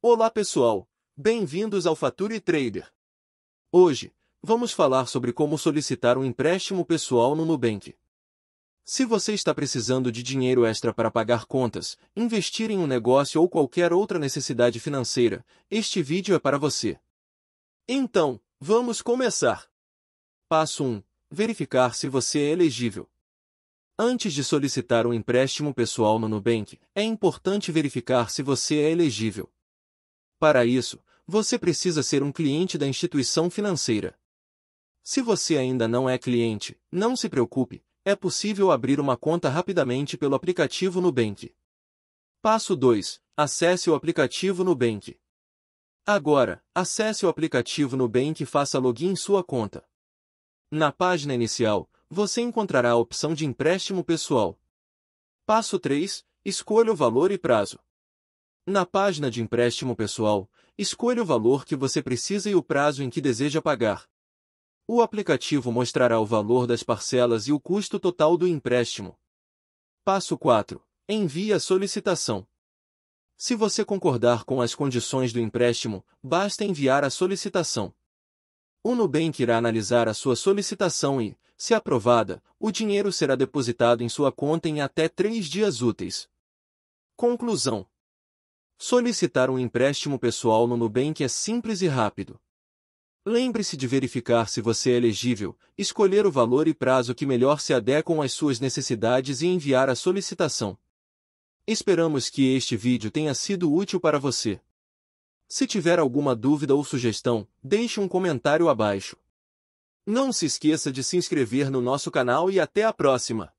Olá pessoal, bem-vindos ao Fature Trader. Hoje, vamos falar sobre como solicitar um empréstimo pessoal no Nubank. Se você está precisando de dinheiro extra para pagar contas, investir em um negócio ou qualquer outra necessidade financeira, este vídeo é para você. Então, vamos começar. Passo 1. Verificar se você é elegível. Antes de solicitar um empréstimo pessoal no Nubank, é importante verificar se você é elegível. Para isso, você precisa ser um cliente da instituição financeira. Se você ainda não é cliente, não se preocupe, é possível abrir uma conta rapidamente pelo aplicativo Nubank. Passo 2. Acesse o aplicativo Nubank. Agora, acesse o aplicativo Nubank e faça login em sua conta. Na página inicial, você encontrará a opção de empréstimo pessoal. Passo 3. Escolha o valor e prazo. Na página de empréstimo pessoal, escolha o valor que você precisa e o prazo em que deseja pagar. O aplicativo mostrará o valor das parcelas e o custo total do empréstimo. Passo 4. Envie a solicitação. Se você concordar com as condições do empréstimo, basta enviar a solicitação. O Nubank irá analisar a sua solicitação e, se aprovada, o dinheiro será depositado em sua conta em até três dias úteis. Conclusão Solicitar um empréstimo pessoal no Nubank é simples e rápido. Lembre-se de verificar se você é elegível, escolher o valor e prazo que melhor se adequam às suas necessidades e enviar a solicitação. Esperamos que este vídeo tenha sido útil para você. Se tiver alguma dúvida ou sugestão, deixe um comentário abaixo. Não se esqueça de se inscrever no nosso canal e até a próxima!